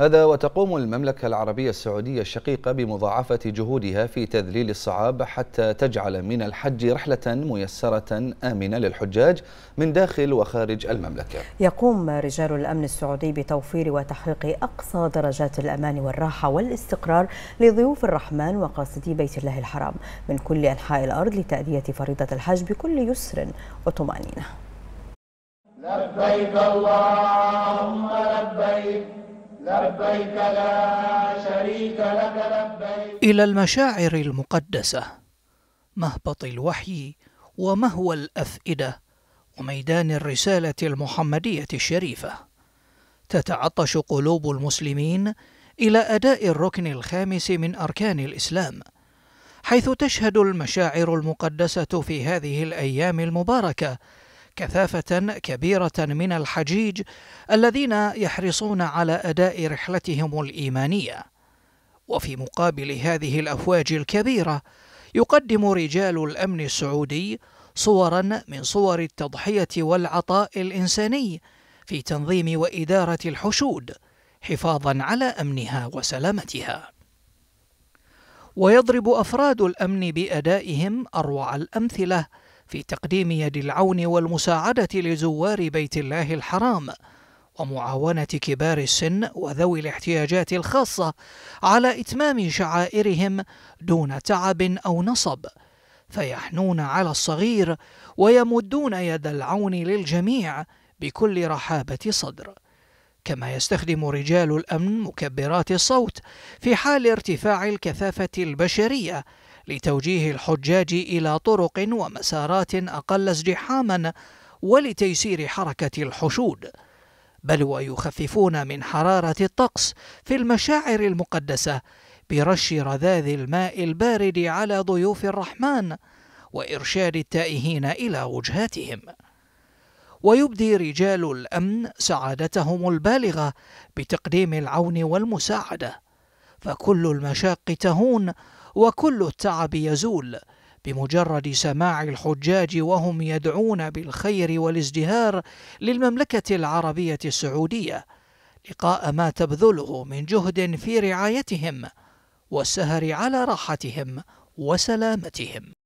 هذا وتقوم المملكة العربية السعودية الشقيقة بمضاعفة جهودها في تذليل الصعاب حتى تجعل من الحج رحلة ميسرة آمنة للحجاج من داخل وخارج المملكة يقوم رجال الأمن السعودي بتوفير وتحقيق أقصى درجات الأمان والراحة والاستقرار لضيوف الرحمن وقاصدي بيت الله الحرام من كل أنحاء الأرض لتأدية فريضة الحج بكل يسر وطمأنينة لبيك اللهم لبيك لبيك لا شريك لك لبيك إلى المشاعر المقدسة مهبط الوحي ومهوى الأفئدة وميدان الرسالة المحمدية الشريفة تتعطش قلوب المسلمين إلى أداء الركن الخامس من أركان الإسلام حيث تشهد المشاعر المقدسة في هذه الأيام المباركة كثافة كبيرة من الحجيج الذين يحرصون على أداء رحلتهم الإيمانية وفي مقابل هذه الأفواج الكبيرة يقدم رجال الأمن السعودي صورا من صور التضحية والعطاء الإنساني في تنظيم وإدارة الحشود حفاظا على أمنها وسلامتها ويضرب أفراد الأمن بأدائهم أروع الأمثلة في تقديم يد العون والمساعدة لزوار بيت الله الحرام ومعاونة كبار السن وذوي الاحتياجات الخاصة على إتمام شعائرهم دون تعب أو نصب فيحنون على الصغير ويمدون يد العون للجميع بكل رحابة صدر كما يستخدم رجال الأمن مكبرات الصوت في حال ارتفاع الكثافة البشرية لتوجيه الحجاج إلى طرق ومسارات أقل ازدحاما ولتيسير حركة الحشود بل ويخففون من حرارة الطقس في المشاعر المقدسة برش رذاذ الماء البارد على ضيوف الرحمن وإرشاد التائهين إلى وجهاتهم ويبدي رجال الأمن سعادتهم البالغة بتقديم العون والمساعدة فكل المشاق تهون وكل التعب يزول بمجرد سماع الحجاج وهم يدعون بالخير والازدهار للمملكة العربية السعودية لقاء ما تبذله من جهد في رعايتهم والسهر على راحتهم وسلامتهم